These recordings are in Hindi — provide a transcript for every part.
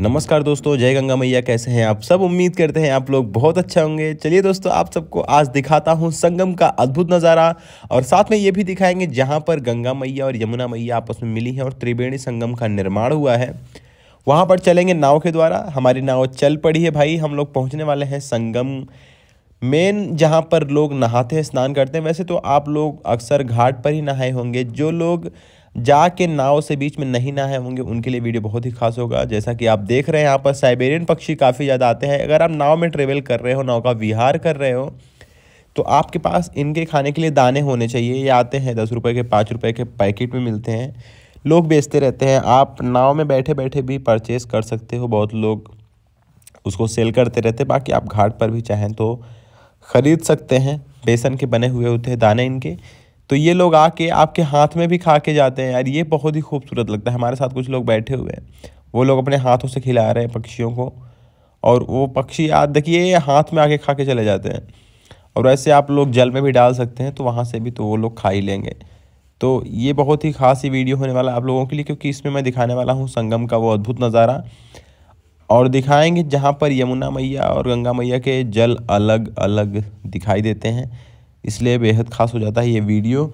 नमस्कार दोस्तों जय गंगा मैया कैसे हैं आप सब उम्मीद करते हैं आप लोग बहुत अच्छे होंगे चलिए दोस्तों आप सबको आज दिखाता हूँ संगम का अद्भुत नज़ारा और साथ में ये भी दिखाएंगे जहाँ पर गंगा मैया और यमुना मैया आपस में मिली हैं और त्रिवेणी संगम का निर्माण हुआ है वहाँ पर चलेंगे नाव के द्वारा हमारी नाव चल पड़ी है भाई हम लोग पहुँचने वाले हैं संगम मेन जहाँ पर लोग नहाते हैं स्नान करते हैं वैसे तो आप लोग अक्सर घाट पर ही नहाए होंगे जो लोग जा के नाव से बीच में नहीं नहाए होंगे उनके लिए वीडियो बहुत ही खास होगा जैसा कि आप देख रहे हैं यहाँ पर साइबेरियन पक्षी काफ़ी ज़्यादा आते हैं अगर आप नाव में ट्रेवल कर रहे हो नाव का विहार कर रहे हो तो आपके पास इनके खाने के लिए दाने होने चाहिए ये आते हैं दस रुपये के पाँच रुपये के पैकेट में मिलते हैं लोग बेचते रहते हैं आप नाव में बैठे बैठे भी परचेस कर सकते हो बहुत लोग उसको सेल करते रहते हैं बाकी आप घाट पर भी चाहें तो ख़रीद सकते हैं बेसन के बने हुए होते हैं दाने इनके तो ये लोग आके आपके हाथ में भी खा के जाते हैं यार ये बहुत ही खूबसूरत लगता है हमारे साथ कुछ लोग बैठे हुए हैं वो लोग अपने हाथों से खिला रहे हैं पक्षियों को और वो पक्षी आप देखिए हाथ में आके खा के चले जाते हैं और वैसे आप लोग जल में भी डाल सकते हैं तो वहाँ से भी तो वो लोग खा ही लेंगे तो ये बहुत ही खास ही वीडियो होने वाला आप लोगों के लिए क्योंकि इसमें मैं दिखाने वाला हूँ संगम का वो अद्भुत नज़ारा और दिखाएंगे जहाँ पर यमुना मैया और गंगा मैया के जल अलग अलग दिखाई देते हैं इसलिए बेहद ख़ास हो जाता है ये वीडियो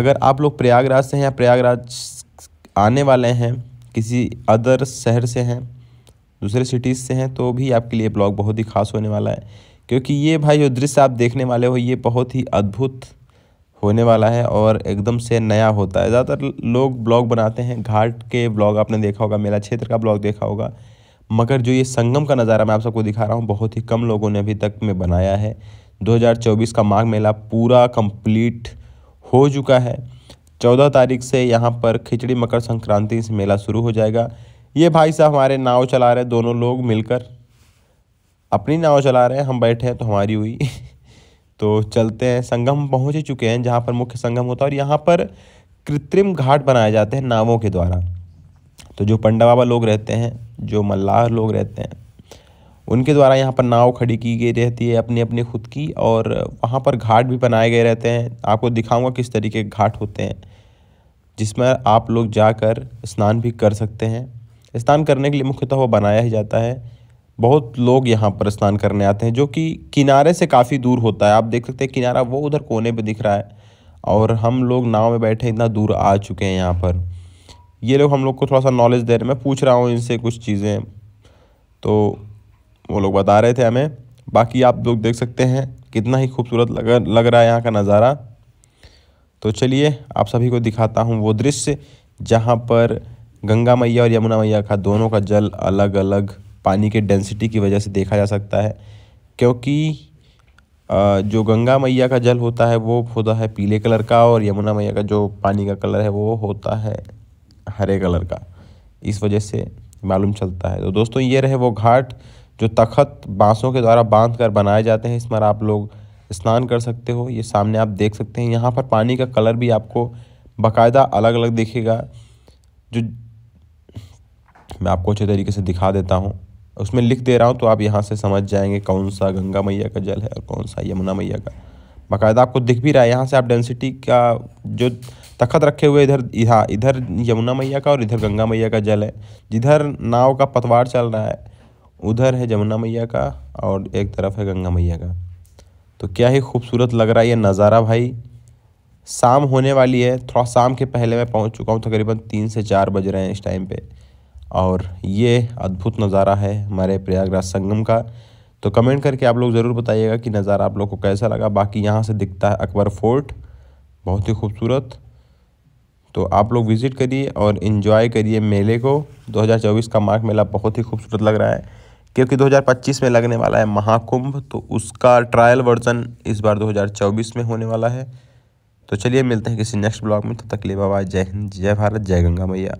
अगर आप लोग प्रयागराज से हैं या प्रयागराज आने वाले हैं किसी अदर शहर से हैं दूसरे सिटीज़ से हैं तो भी आपके लिए ब्लॉग बहुत ही खास होने वाला है क्योंकि ये भाई जो दृश्य आप देखने वाले हो ये बहुत ही अद्भुत होने वाला है और एकदम से नया होता है ज़्यादातर लोग ब्लॉग बनाते हैं घाट के ब्लॉग आपने देखा होगा मेला क्षेत्र का ब्लॉग देखा होगा मगर जो ये संगम का नज़ारा मैं आप सबको दिखा रहा हूँ बहुत ही कम लोगों ने अभी तक में बनाया है 2024 का माघ मेला पूरा कंप्लीट हो चुका है 14 तारीख से यहाँ पर खिचड़ी मकर संक्रांति से मेला शुरू हो जाएगा ये भाई साहब हमारे नाव चला रहे दोनों लोग मिलकर अपनी नाव चला रहे हैं हम बैठे हैं तो हमारी हुई तो चलते हैं संगम पहुँच ही चुके हैं जहाँ पर मुख्य संगम होता है और यहाँ पर कृत्रिम घाट बनाए जाते हैं नावों के द्वारा तो जो पंडा बाबा लोग रहते हैं जो मल्लाह लोग रहते हैं उनके द्वारा यहाँ पर नाव खड़ी की गई रहती है अपने अपने खुद की और वहाँ पर घाट भी बनाए गए रहते हैं आपको दिखाऊंगा किस तरीके के घाट होते हैं जिसमें आप लोग जाकर स्नान भी कर सकते हैं स्नान करने के लिए मुख्यतः वो बनाया ही जाता है बहुत लोग यहाँ पर स्नान करने आते हैं जो कि किनारे से काफ़ी दूर होता है आप देख सकते हैं किनारा वो उधर कोने पे दिख रहा है और हम लोग नाव में बैठे इतना दूर आ चुके हैं यहाँ पर ये लोग हम लोग को थोड़ा सा नॉलेज दे रहे हैं मैं पूछ रहा हूँ इनसे कुछ चीज़ें तो वो लोग बता रहे थे हमें बाकी आप लोग देख सकते हैं कितना ही खूबसूरत लग लग रहा है यहाँ का नज़ारा तो चलिए आप सभी को दिखाता हूँ वो दृश्य जहाँ पर गंगा मैया और यमुना मैया का दोनों का जल अलग अलग पानी के डेंसिटी की वजह से देखा जा सकता है क्योंकि जो गंगा मैया का जल होता है वो होता है पीले कलर का और यमुना मैया का जो पानी का कलर है वो होता है हरे कलर का इस वजह से मालूम चलता है तो दोस्तों ये रहे वो घाट जो तख्त बाँसों के द्वारा बांध कर बनाए जाते हैं इस पर आप लोग स्नान कर सकते हो ये सामने आप देख सकते हैं यहाँ पर पानी का कलर भी आपको बाकायदा अलग अलग दिखेगा जो मैं आपको अच्छे तरीके से दिखा देता हूँ उसमें लिख दे रहा हूँ तो आप यहाँ से समझ जाएंगे कौन सा गंगा मैया का जल है और कौन सा यमुना मैया का बाकायदा आपको दिख भी रहा है यहाँ से आप डेंसिटी का जो तखत रखे हुए इधर यहाँ इधर यमुना मैया का और इधर गंगा मैया का जल है जिधर नाव का पतवार चल रहा है उधर है जमुना मैया का और एक तरफ है गंगा मैया का तो क्या ही खूबसूरत लग रहा है ये नज़ारा भाई शाम होने वाली है थोड़ा शाम के पहले मैं पहुंच चुका हूं तकरीबन तीन से चार बज रहे हैं इस टाइम पे और ये अद्भुत नज़ारा है हमारे प्रयागराज संगम का तो कमेंट करके आप लोग ज़रूर बताइएगा कि नज़ारा आप लोग को कैसा लगा बाकी यहाँ से दिखता है अकबर फोर्ट बहुत ही खूबसूरत तो आप लोग विज़िट करिए और इन्जॉय करिए मेले को 2024 का माघ मेला बहुत ही खूबसूरत लग रहा है क्योंकि 2025 में लगने वाला है महाकुंभ तो उसका ट्रायल वर्जन इस बार 2024 में होने वाला है तो चलिए मिलते हैं किसी नेक्स्ट ब्लॉग में तब तो तक ले बाबा जय हिंद जय भारत जय गंगा मैया